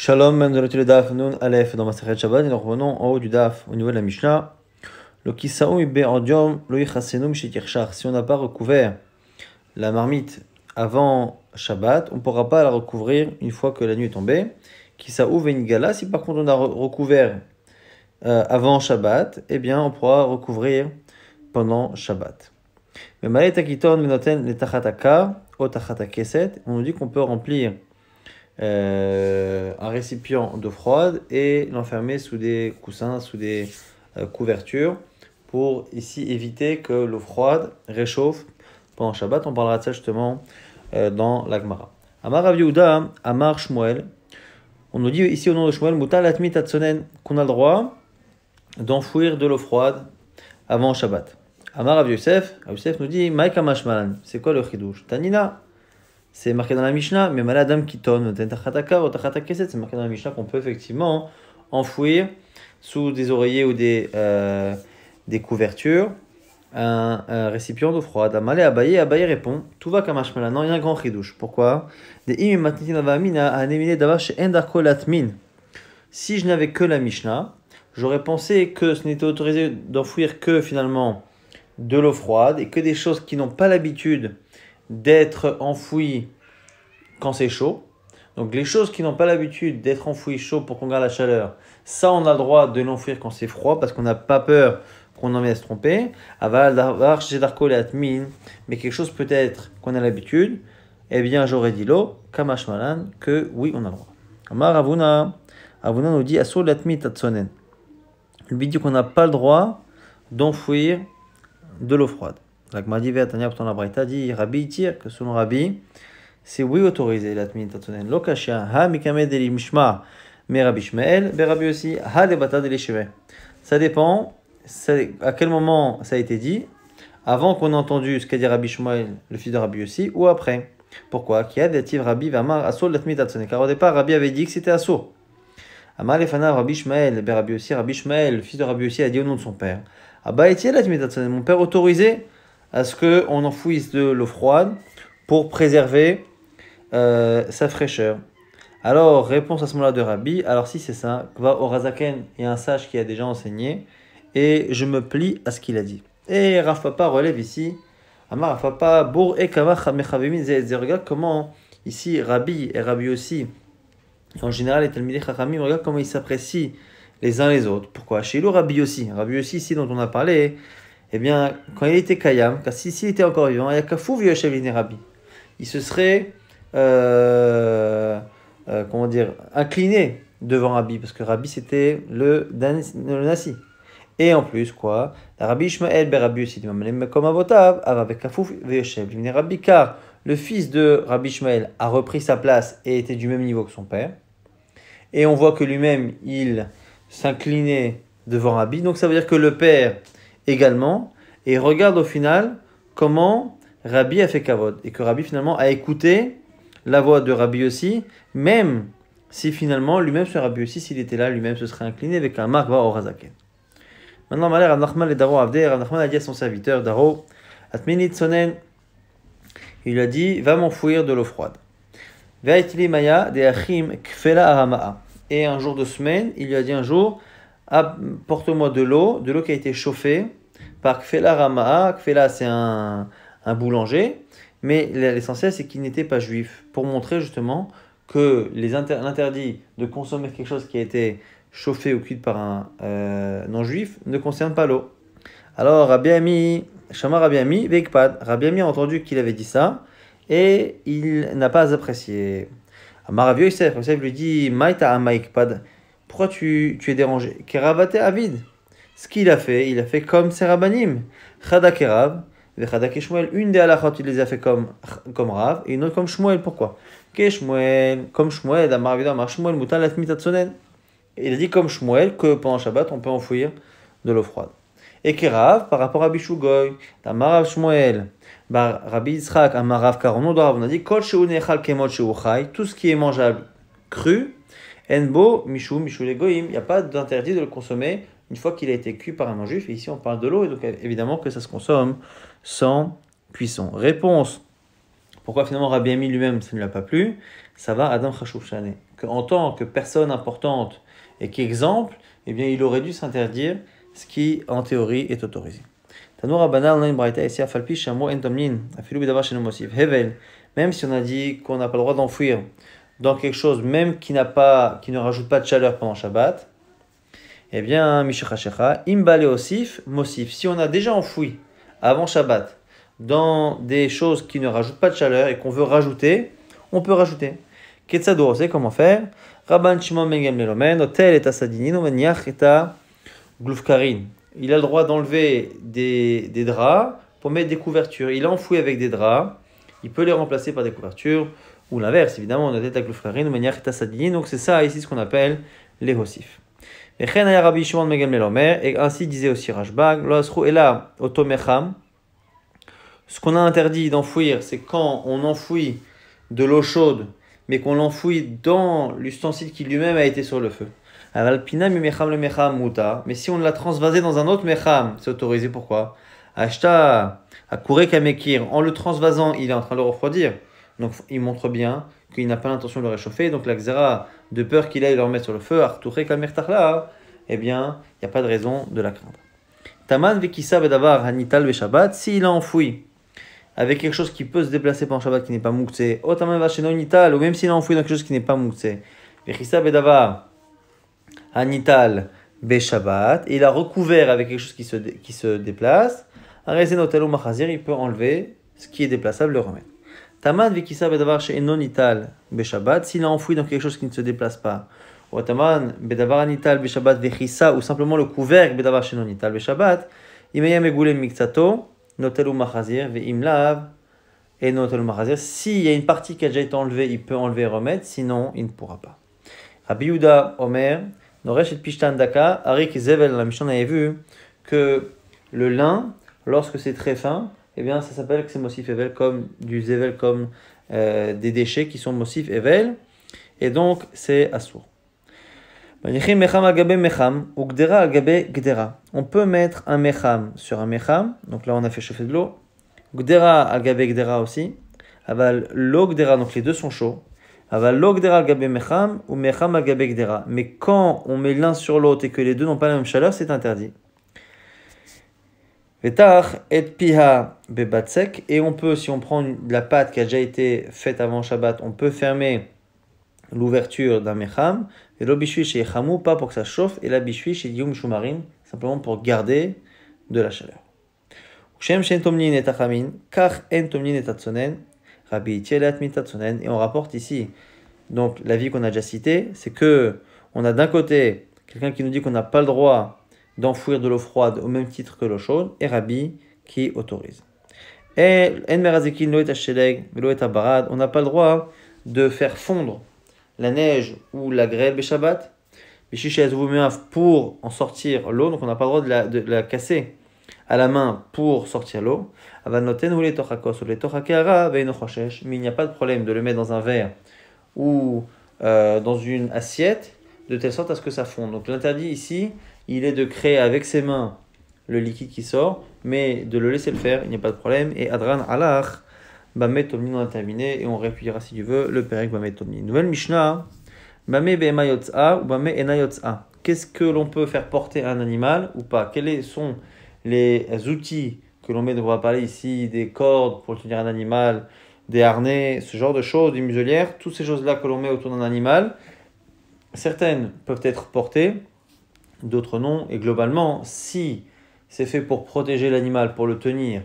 Shalom, le Daf Nun Alef dans Maseret Shabbat. Et nous revenons en haut du Daf, au niveau de la Mishnah. Lo kisaum ordium lo yichasenum Si on n'a pas recouvert la marmite avant Shabbat, on ne pourra pas la recouvrir une fois que la nuit est tombée. Kisaou gala. Si par contre on a recouvert euh, avant Shabbat, eh bien on pourra recouvrir pendant Shabbat. Mais malet akiton menoten le tachataka, o keset. On nous dit qu'on peut remplir euh, un récipient d'eau froide et l'enfermer sous des coussins, sous des euh, couvertures pour ici éviter que l'eau froide réchauffe pendant Shabbat. On parlera de ça justement dans euh, dans l'Agmara. Amar Aviouda, Amar Shmuel. On nous dit ici au nom de Shmuel, Moutal Latmi Tatsonen, qu'on a le droit d'enfouir de l'eau froide avant Shabbat. Amar Yosef, nous dit, Maika c'est quoi le chidouche Tanina, c'est marqué dans la Mishnah, mais maladam qui c'est marqué dans la Mishnah qu'on peut effectivement enfouir sous des oreillers ou des, euh, des couvertures un, récipient d'eau froide. Amalé Abayé, Abayé répond Tout va comme Hashmela. Non, il y a un grand ridouche. Pourquoi Si je n'avais que la Mishnah, j'aurais pensé que ce n'était autorisé d'enfouir que finalement de l'eau froide et que des choses qui n'ont pas l'habitude d'être enfoui quand c'est chaud. Donc les choses qui n'ont pas l'habitude d'être enfouies chaud pour qu'on garde la chaleur, ça on a le droit de l'enfouir quand c'est froid parce qu'on n'a pas peur qu'on en vienne se tromper. Mais quelque chose peut-être qu'on a l'habitude, eh bien j'aurais dit l'eau, kamashmalan, que oui on a le droit. Amar Avuna, nous dit aso tatsonen. Lui dit qu'on n'a pas le droit d'enfouir de l'eau froide. L'Agmadi Tania Ptona Braïta dit Rabbi tire que selon Rabbi, c'est oui autorisé la Tatonen. Lokasha, Ha Mikame Deli Mishma, mais Rabbi Shmael, mais Rabbi aussi, Ha Debata de Sheme. Ça dépend à quel moment ça a été dit, avant qu'on ait entendu ce qu'a dit Rabbi Shmael, le fils de Rabbi aussi, ou après. Pourquoi Qui a dit Rabbi Vamar Asur Latmit Tatonen. Car au départ, Rabbi avait dit que c'était Asur. le Fana Rabbi Shmael, mais Rabbi aussi, Rabbi Shmael, le fils de Rabbi aussi, a dit au nom de son père Ah bah, tatonen, mon père autorisé à ce qu'on enfouisse de l'eau froide pour préserver euh, sa fraîcheur. Alors, réponse à ce moment-là de Rabbi, alors si c'est ça, va Orazaken, il y a un sage qui a déjà enseigné, et je me plie à ce qu'il a dit. Et Raf Papa relève ici, Raf Papa, Bour et regarde comment ici Rabbi et Rabbi aussi, en général les Talmidei Chachamim, regarde comment ils s'apprécient les uns les autres. Pourquoi Chez lui, Rabbi aussi, Rabbi aussi ici dont on a parlé, eh bien, quand il était Kayam, si, s'il était encore vivant, il se serait, euh, euh, comment dire, incliné devant Rabbi, parce que Rabbi c'était le, le Nassi. Et en plus, quoi Rabbi Ishmael, ben Rabbi aussi, comme Avotav, avec Kafouf, Rabbi, car le fils de Rabbi Ishmael a repris sa place et était du même niveau que son père. Et on voit que lui-même, il s'inclinait devant Rabbi. Donc ça veut dire que le père, également, et regarde au final comment Rabbi a fait Kavod, et que Rabbi finalement a écouté la voix de Rabbi aussi, même si finalement lui-même ce Rabbi aussi, s'il était là, lui-même se serait incliné avec un marque. Orazaken. Maintenant, Malher et a dit à son serviteur, Daro, Atminit Sonen, il a dit, va m'enfouir de l'eau froide. Maya de Achim Kfela Et un jour de semaine, il lui a dit un jour, apporte-moi ah, de l'eau, de l'eau qui a été chauffée par Kfela Rama'a, Kfela c'est un, boulanger, mais l'essentiel c'est qu'il n'était pas juif, pour montrer justement que l'interdit de consommer quelque chose qui a été chauffé ou cuit par un euh, non-juif ne concerne pas l'eau. Alors Rabbi Ami, Shama Rabbi Ami, Vekpad, Rabbi Ami a entendu qu'il avait dit ça et il n'a pas apprécié. Amar sait, Yosef lui dit Maïta Amaikpad, pourquoi tu, es dérangé Keravate Avid ce qu'il a fait, il a fait comme ses rabbanim. Chadak et Rav, et Chadak et Shmuel, une des halachot, il les a fait comme, comme Rav, et une autre comme Shmuel. Pourquoi comme Shmuel, Amar Vida, Amar Shmuel, Moutan, Il a dit comme Shmuel que pendant Shabbat, on peut enfouir de l'eau froide. Et que Rav, par rapport à Bishugoy, Amar Rav Shmuel, Bar Rabbi Yitzhak, Amar Rav Karono, on a dit Kol Sheu Nechal Kemot Sheu tout ce qui est mangeable cru, Enbo, Michou, Michou les il n'y a pas d'interdit de le consommer une fois qu'il a été cuit par un non Et ici, on parle de l'eau, et donc évidemment que ça se consomme sans cuisson. Réponse pourquoi finalement Rabbi Ami lui-même, ça ne l'a pas plu Ça va Adam Khashoggi. En tant que personne importante et qu'exemple, eh bien, il aurait dû s'interdire ce qui, en théorie, est autorisé. Même si on a dit qu'on n'a pas le droit d'enfouir dans quelque chose, même qui, n'a pas, qui ne rajoute pas de chaleur pendant Shabbat, eh bien, Shecha, Imbale Osif, Mosif. Si on a déjà enfoui avant Shabbat dans des choses qui ne rajoutent pas de chaleur et qu'on veut rajouter, on peut rajouter. Ketsado, c'est comment faire Rabban Shimon Mengem Lelomen, Otel et Asadinin, Omeniach et Glufkarin. Il a le droit d'enlever des, draps pour mettre des couvertures. Il a enfoui avec des draps, il peut les remplacer par des couvertures, ou l'inverse, évidemment, on a tête à Glufkarin, Omeniach et Asadinin. Donc c'est ça ici ce qu'on appelle les hosifs. Et ainsi disait aussi Rashbag, ce qu'on a interdit d'enfouir, c'est quand on enfouit de l'eau chaude, mais qu'on l'enfouit dans l'ustensile qui lui-même a été sur le feu. Mais si on l'a transvasé dans un autre mecham, c'est autorisé pourquoi Ashta, à Kamekir, en le transvasant, il est en train de le refroidir. Donc il montre bien qu'il n'a pas l'intention de le réchauffer. Donc la xera de peur qu'il aille le remettre sur le feu, Arturé là eh bien, il n'y a pas de raison de la craindre. Taman Vekisa Bedavar Hanital Veshabbat, s'il a enfoui avec quelque chose qui peut se déplacer pendant Shabbat qui n'est pas Moukse, Otaman oh, va Nital, ou même s'il a enfoui dans quelque chose qui n'est pas Moukse, Vekisa Bedavar Hanital Veshabbat, il a recouvert avec quelque chose qui se, qui se déplace, ou mahazir il peut enlever ce qui est déplaçable, le remettre. Tamad vekisa bedavar non ital beshabbat, s'il a enfoui dans quelque chose qui ne se déplace pas. Ou taman bedavar nital beshabbat vekisa, ou simplement le couvercle bedavar non ital beshabbat, imeyam egule miktato, notelu machazir, veimlav, et notelu machazir. S'il y a une partie qui a déjà été enlevée, il peut enlever et remettre, sinon il ne pourra pas. Rabbi Yuda Omer, Noresh et Pishtan Daka, Arik Zevel, la mission avait vu que le lin, lorsque c'est très fin, eh bien ça s'appelle que c'est Mossif Evel comme du Zevel, comme euh, des déchets qui sont Mossif Evel. Et donc c'est Assour. On peut mettre un mecham sur un mecham, donc là on a fait chauffer de l'eau. Gdera agabe gdera aussi. Aval gdera, donc les deux sont chauds. Aval gdera mecham ou mecham agabe gdera. Mais quand on met l'un sur l'autre et que les deux n'ont pas la même chaleur, c'est interdit et Et on peut, si on prend de la pâte qui a déjà été faite avant Shabbat, on peut fermer l'ouverture d'un mecham. Et l'obishui chez Hamou, pas pour que ça chauffe. Et la bishui chez Yom Shumarim, simplement pour garder de la chaleur. Et on rapporte ici, donc la vie qu'on a déjà citée, c'est que on a d'un côté quelqu'un qui nous dit qu'on n'a pas le droit d'enfouir de l'eau froide au même titre que l'eau chaude, et Rabbi qui autorise. Et on n'a pas le droit de faire fondre la neige ou la grêle pour en sortir l'eau, donc on n'a pas le droit de la, casser à la main pour sortir l'eau. Mais il n'y a pas de problème de le mettre dans un verre ou euh, dans une assiette, de telle sorte à ce que ça fonde. Donc l'interdit ici, il est de créer avec ses mains le liquide qui sort, mais de le laisser le faire, il n'y a pas de problème. Et Adran Allah, Bamet Omni, on a terminé, et on répudira si tu veux le Perek Bamet Omni. Nouvelle Mishnah, Bame Bema a ou Bame Enayotza. Qu'est-ce que l'on peut faire porter à un animal ou pas Quels sont les outils que l'on met, on va parler ici des cordes pour tenir un animal, des harnais, ce genre de choses, des muselières, toutes ces choses-là que l'on met autour d'un animal, certaines peuvent être portées, d'autres non. Et globalement, si c'est fait pour protéger l'animal, pour le tenir,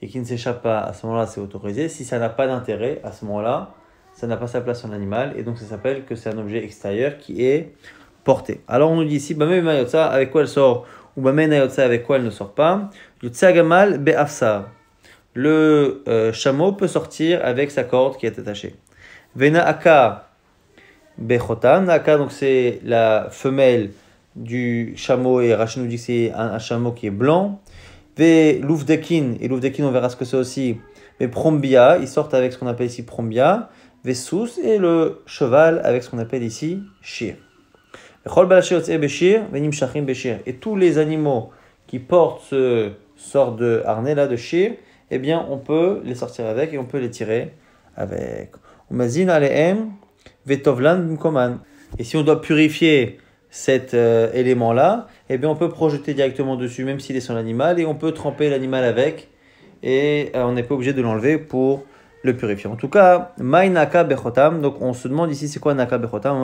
et qu'il ne s'échappe pas, à ce moment-là, c'est autorisé. Si ça n'a pas d'intérêt, à ce moment-là, ça n'a pas sa place en animal, et donc ça s'appelle que c'est un objet extérieur qui est porté. Alors on nous dit ici, avec quoi elle sort, ou avec quoi elle ne sort pas. Le euh, chameau peut sortir avec sa corde qui est attachée. Vena Aka donc c'est la femelle du chameau, et Rachid nous dit que c'est un, chameau qui est blanc. Vé l'ouvdekin, et l'ouvdekin, on verra ce que c'est aussi. Mais prombia, ils sortent avec ce qu'on appelle ici prombia. Vé sous, et le cheval avec ce qu'on appelle ici shir. Et tous les animaux qui portent ce sort de harnais là de shir, eh bien on peut les sortir avec et on peut les tirer avec. Et si on doit purifier cet euh, élément-là, eh bien on peut projeter directement dessus, même s'il est sur l'animal, et on peut tremper l'animal avec, et euh, on n'est pas obligé de l'enlever pour le purifier. En tout cas, Naka donc on se demande ici c'est quoi Naka Bechotam,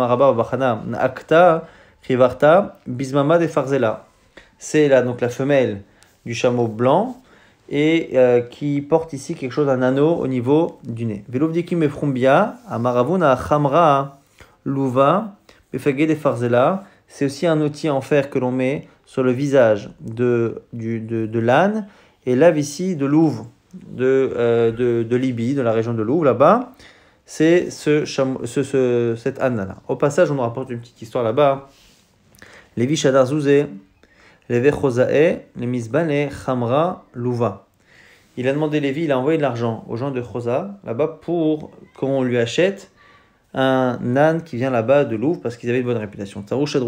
C'est là donc la femelle du chameau blanc, et euh, qui porte ici quelque chose, un anneau au niveau du nez. Amaravuna, c'est aussi un outil en fer que l'on met sur le visage de, l'âne et là ici de Louvre, euh, de, Libye, de la région de Louvre là-bas. C'est ce, ce, ce, cette âne-là. Au passage, on nous rapporte une petite histoire là-bas. Lévi Shadar Zouzé, Lévi Chosae, les Misbane, Hamra, Louva. Il a demandé Lévi, il a envoyé de l'argent aux gens de Chosa là-bas pour qu'on lui achète un âne qui vient là-bas de Louvre parce qu'ils avaient une bonne réputation. Tarouche a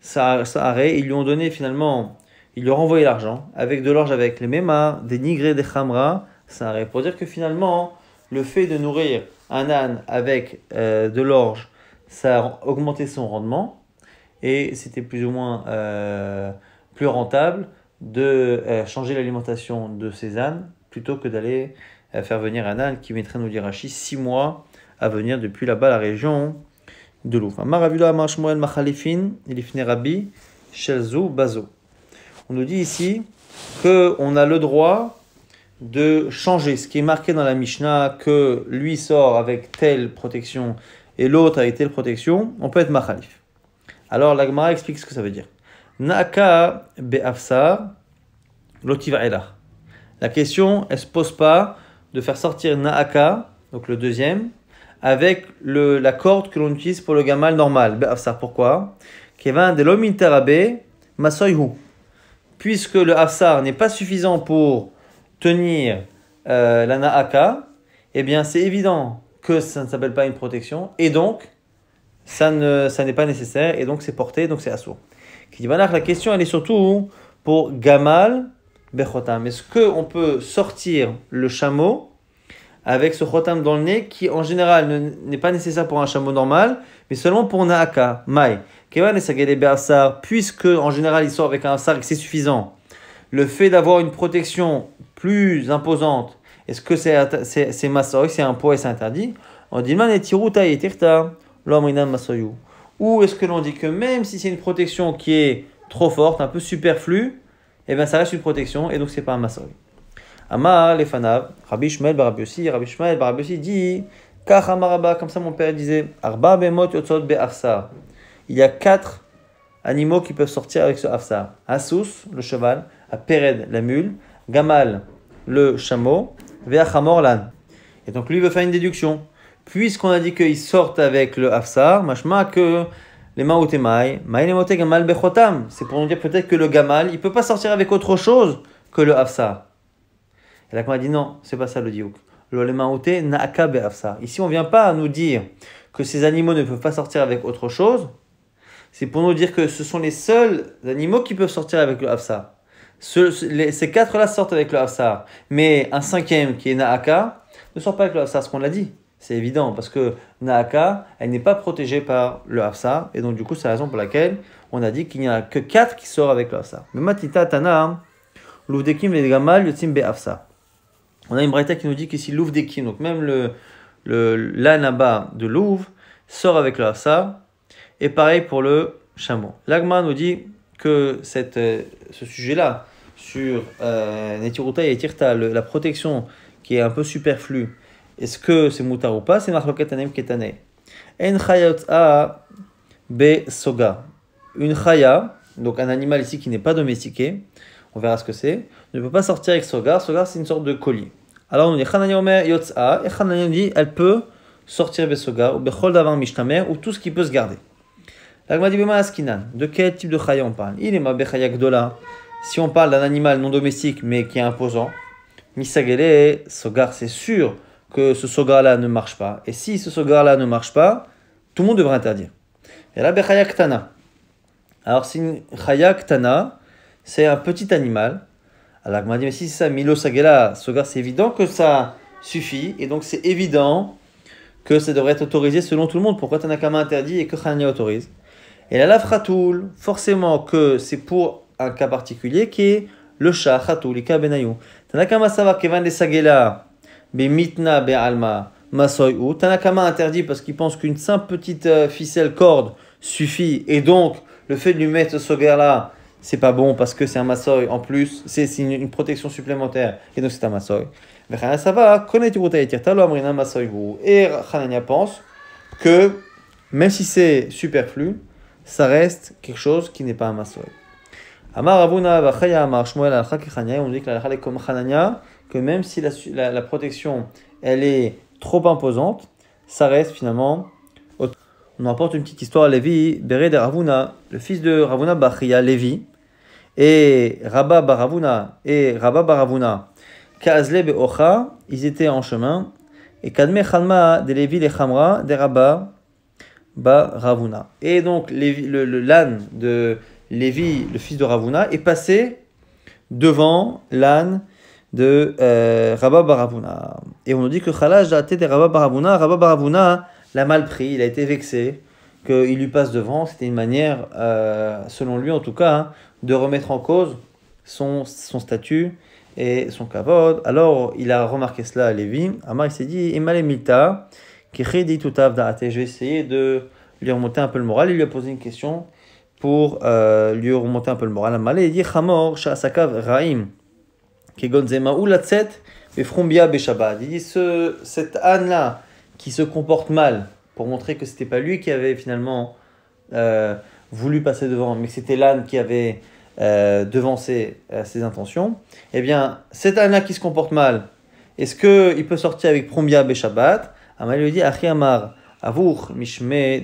ça, ça arrêt, ils lui ont donné finalement, ils lui ont renvoyé l'argent avec de l'orge, avec les mémas, des nigrés, des khamra, ça arrêt. Pour dire que finalement, le fait de nourrir un âne avec euh, de l'orge, ça a augmenté son rendement et c'était plus ou moins euh, plus rentable de euh, changer l'alimentation de ces ânes plutôt que d'aller faire venir un âne qui mettrait, nos dit six mois à venir depuis là-bas la région de Louvain. On nous dit ici qu'on a le droit de changer ce qui est marqué dans la Mishnah, que lui sort avec telle protection et l'autre avec telle protection, on peut être mahalif. Alors lagma explique ce que ça veut dire. Naka La question, elle se pose pas de faire sortir Naaka, donc le deuxième, avec le, la corde que l'on utilise pour le gamal normal. Bah, ça pourquoi Puisque le hafsar n'est pas suffisant pour tenir euh, la eh bien c'est évident que ça ne s'appelle pas une protection et donc ça ne ça n'est pas nécessaire et donc c'est porté donc c'est assourd. la question elle est surtout pour gamal Mais Est-ce qu'on peut sortir le chameau avec ce rotam dans le nez qui en général n'est pas nécessaire pour un chameau normal, mais seulement pour Naaka, mai. Kevan et Bersar, puisque en général il sort avec un sar, et c'est suffisant, le fait d'avoir une protection plus imposante, est-ce que c'est c'est c'est un poids et c'est interdit On dit et et tirta, masoyu. Ou est-ce que l'on dit que même si c'est une protection qui est trop forte, un peu superflue, eh bien ça reste une protection et donc c'est pas un masoy. Ama lefanav, Rabbi Shmuel Barab Yossi, Rabbi Shmuel Barab Yossi dit comme ça mon père disait Arba bemot yotzot be'afsar. Il y a quatre animaux qui peuvent sortir avec ce afsar Asus, le cheval, apered, Pered, la mule, Gamal, le chameau, Ve'achamor lan Et donc lui veut faire une déduction. Puisqu'on a dit qu'ils sortent avec le afsar, machma que les maoutemaï, maïnemote gamal bechotam. C'est pour nous dire peut-être que le gamal, il peut pas sortir avec autre chose que le afsar. Et a dit non, c'est pas ça le diouk. Ici, on ne vient pas à nous dire que ces animaux ne peuvent pas sortir avec autre chose. C'est pour nous dire que ce sont les seuls animaux qui peuvent sortir avec le hafsa. ces quatre-là sortent avec le hafsa. Mais un cinquième qui est naaka ne sort pas avec le hafsa, ce qu'on l'a dit. C'est évident parce que naaka, elle n'est pas protégée par le hafsa. Et donc, du coup, c'est la raison pour laquelle on a dit qu'il n'y a que quatre qui sortent avec le hafsa. Mais matita tana, l'oudekim le gamal, yotim be afsa. On a une qui nous dit qu'ici Louvre des donc même le, le l'anaba de Louvre sort avec le ça et pareil pour le chameau. L'agma nous dit que cette, euh, ce sujet-là, sur euh, Netiruta et Tirta, la protection qui est un peu superflue, est-ce que c'est moutar ou pas C'est marloketanem ketane. En soga. Une chaya, donc un animal ici qui n'est pas domestiqué, on verra ce que c'est ne peut pas sortir avec Sogar. Sogar, c'est une sorte de collier. Alors on dit et dit elle peut sortir avec ou ou tout ce qui peut se garder. Askinan, de quel type de chaya on parle Il est ma Si on parle d'un animal non domestique mais qui est imposant, Misagele, Sogar, c'est sûr que ce Sogar-là ne marche pas. Et si ce Sogar-là ne marche pas, tout le monde devrait interdire. Et là, Bechaya Alors, c'est une c'est un petit animal alors on m'a dit, mais si ça, Milo Sagela, c'est évident que ça suffit, et donc c'est évident que ça devrait être autorisé selon tout le monde. Pourquoi Tanakama interdit et que Khania autorise Et là, la fratoul, forcément que c'est pour un cas particulier qui est le chat, khatoul, les benayou. Tanakama kevan sagela, be mitna be alma, Tanakama interdit parce qu'il pense qu'une simple petite euh, ficelle corde suffit, et donc le fait de lui mettre ce sogar là, c'est pas bon parce que c'est un massoï En plus, c'est une, protection supplémentaire. Et donc, c'est un Mais ça va, Et Hanania pense que même si c'est superflu, ça reste quelque chose qui n'est pas un masoï. Amar Avuna on dit que la même si la, protection elle est trop imposante, ça reste finalement. On apporte une petite histoire à Lévi, de Ravuna, le fils de Ravuna Bachia, Lévi, et Rabba Baravuna et Rabba Baravuna, Kazle ocha, ils étaient en chemin. Et Kadme chalma de Levi de Khamra de Rabba Baravuna. Et donc le, l'âne de Lévi, le fils de Ravuna, est passé devant l'âne de euh, Rabba Baravuna. Et on nous dit que Khalaj a été de Rabba Baravuna. Rabba Baravuna l'a mal pris, il a été vexé qu'il lui passe devant. C'était une manière, euh, selon lui en tout cas, hein, de remettre en cause son, son statut et son kavod. Alors il a remarqué cela à Lévi. Amar il s'est dit qui tout Je vais essayer de lui remonter un peu le moral. Il lui a posé une question pour euh, lui remonter un peu le moral. Amar, il dit chamor Shasakav, Raim, Il dit Cette âne-là qui se comporte mal, pour montrer que c'était pas lui qui avait finalement. Euh, voulu passer devant, mais c'était l'âne qui avait euh, devancé euh, ses intentions, eh bien, c'est âne qui se comporte mal, est-ce qu'il peut sortir avec Prombia, Shabbat Amal lui dit Achi Amar, Mishme,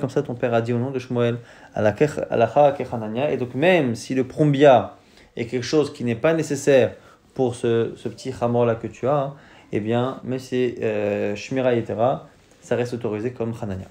comme ça ton père a dit au nom de Shmuel, Et donc, même si le Prombia est quelque chose qui n'est pas nécessaire pour ce, petit Hamor-là que tu as, et hein, eh bien, mais c'est euh, Shmira ça reste autorisé comme Hanania.